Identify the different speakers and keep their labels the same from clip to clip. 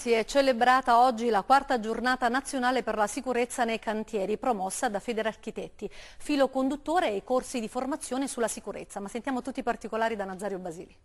Speaker 1: Si è celebrata oggi la quarta giornata nazionale per la sicurezza nei cantieri, promossa da Federarchitetti. Filo conduttore e i corsi di formazione sulla sicurezza. Ma sentiamo tutti i particolari da Nazario Basili.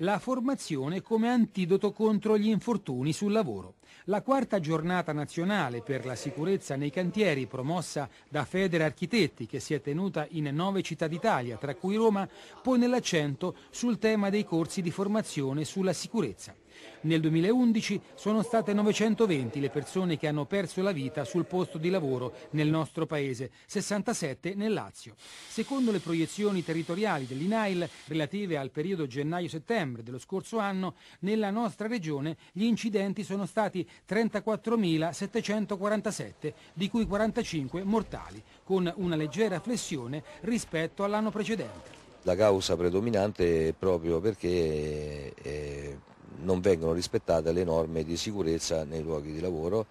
Speaker 1: La formazione come antidoto contro gli infortuni sul lavoro. La quarta giornata nazionale per la sicurezza nei cantieri promossa da Feder Architetti che si è tenuta in nove città d'Italia, tra cui Roma, pone l'accento sul tema dei corsi di formazione sulla sicurezza. Nel 2011 sono state 920 le persone che hanno perso la vita sul posto di lavoro nel nostro paese, 67 nel Lazio. Secondo le proiezioni territoriali dell'INAIL relative al periodo gennaio-settembre dello scorso anno, nella nostra regione gli incidenti sono stati 34.747, di cui 45 mortali, con una leggera flessione rispetto all'anno precedente.
Speaker 2: La causa predominante è proprio perché è eh, non vengono rispettate le norme di sicurezza nei luoghi di lavoro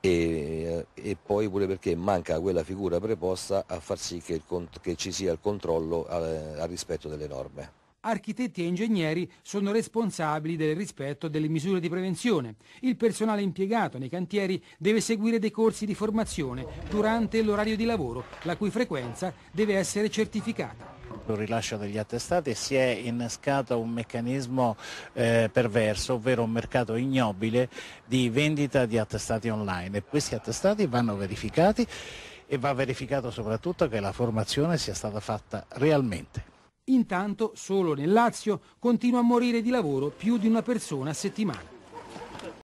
Speaker 2: e, e, poi pure perché manca quella figura preposta a far sì che, il, che ci sia il controllo al, al rispetto delle norme
Speaker 1: architetti e ingegneri sono responsabili del rispetto delle misure di prevenzione. Il personale impiegato nei cantieri deve seguire dei corsi di formazione durante l'orario di lavoro, la cui frequenza deve essere certificata
Speaker 3: sul rilascio degli attestati si è innescato un meccanismo eh, perverso, ovvero un mercato ignobile di vendita di attestati online. E questi attestati vanno verificati e va verificato soprattutto che la formazione sia stata fatta realmente.
Speaker 1: Intanto solo nel Lazio continua a morire di lavoro più di una persona a settimana.